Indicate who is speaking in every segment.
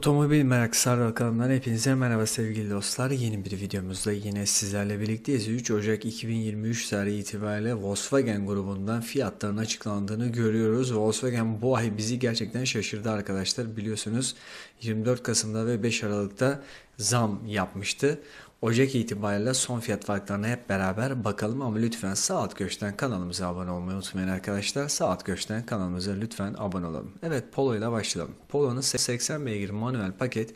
Speaker 1: Otomobil Sarı Kanalından hepinize merhaba sevgili dostlar. Yeni bir videomuzda yine sizlerle birlikteyiz. 3 Ocak 2023 tarihi itibariyle Volkswagen grubundan fiyatların açıklandığını görüyoruz. Volkswagen bu ay bizi gerçekten şaşırdı arkadaşlar. Biliyorsunuz 24 Kasım'da ve 5 Aralık'ta zam yapmıştı. Ocak itibariyle son fiyat farklarına hep beraber bakalım ama lütfen saat alt kanalımıza abone olmayı unutmayın arkadaşlar. saat alt kanalımıza lütfen abone olalım. Evet Polo ile başlayalım. Polo'nun 80 beygir manuel paket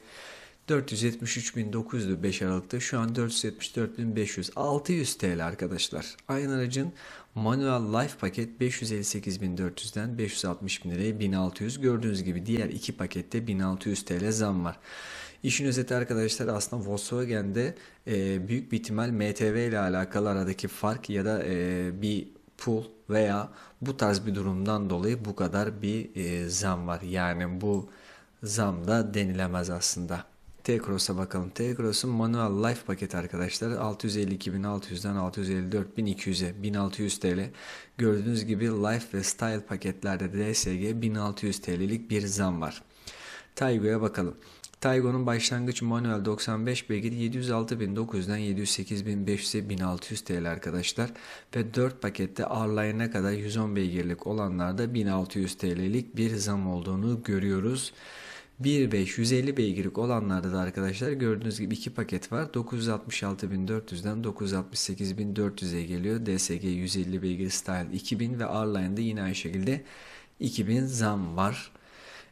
Speaker 1: 473.900'dü 5 Aralık'ta. Şu an 474.500. 600 TL arkadaşlar. Aynı aracın manuel life paket 558.400'den 560.000 liraya 1600. Gördüğünüz gibi diğer iki pakette 1600 TL zam var. İşin özeti arkadaşlar aslında Volkswagen'de e, büyük bir ihtimal MTV ile alakalı aradaki fark ya da e, bir pul veya bu tarz bir durumdan dolayı bu kadar bir e, zam var. Yani bu zam da denilemez aslında. T-Cross'a bakalım. T-Cross'un manuel life paketi arkadaşlar 652.600'den 654.200'e 1600 TL. Gördüğünüz gibi life ve style paketlerde DSG 1600 TL'lik bir zam var. Taygo'ya bakalım. Taygo'nun başlangıç manuel 95 beygir 706.900'den 708.500'e 1600 TL arkadaşlar ve 4 pakette Arline'e kadar 110 beygirlik olanlarda 1600 TL'lik bir zam olduğunu görüyoruz. 1.550 beygirlik olanlarda da arkadaşlar gördüğünüz gibi iki paket var. 966.400'den 968.400'e geliyor. DSG 150 beygir Style 2000 ve R-Line'da yine aynı şekilde 2000 zam var.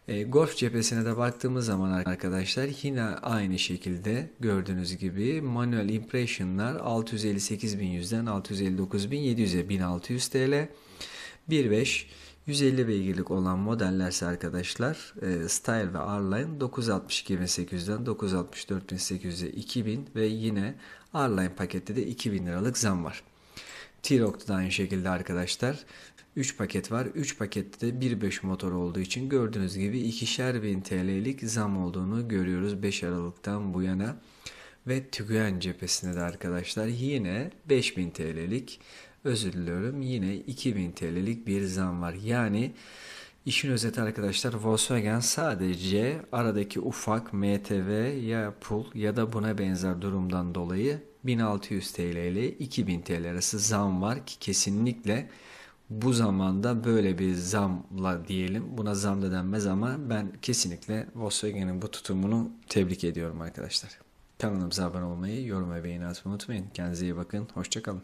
Speaker 1: E, golf cephesine de baktığımız zaman arkadaşlar yine aynı şekilde gördüğünüz gibi manuel impressionlar 658.100'den 659.700'e 1600 TL. 1.5 150 beygirlik olan modellerse arkadaşlar e, Style ve R-Line 962.800'den 964.800'e 2000 ve yine R-Line pakette de 2000 liralık zam var. T-Rock'ta da aynı şekilde arkadaşlar 3 paket var. 3 pakette de 1.5 motor olduğu için gördüğünüz gibi 2'şer bin TL'lik zam olduğunu görüyoruz 5 Aralık'tan bu yana. Ve TÜGÜEN cephesinde de arkadaşlar yine 5000 TL'lik özür diliyorum yine 2000 TL'lik bir zam var. Yani işin özeti arkadaşlar Volkswagen sadece aradaki ufak MTV ya pul ya da buna benzer durumdan dolayı 1600 TL ile 2000 TL arası zam var ki kesinlikle bu zamanda böyle bir zamla diyelim buna zam da denmez ama ben kesinlikle Volkswagen'in bu tutumunu tebrik ediyorum arkadaşlar. Kanalımıza abone olmayı, yorum ve beğeni atmayı unutmayın. Kendinize iyi bakın, hoşçakalın.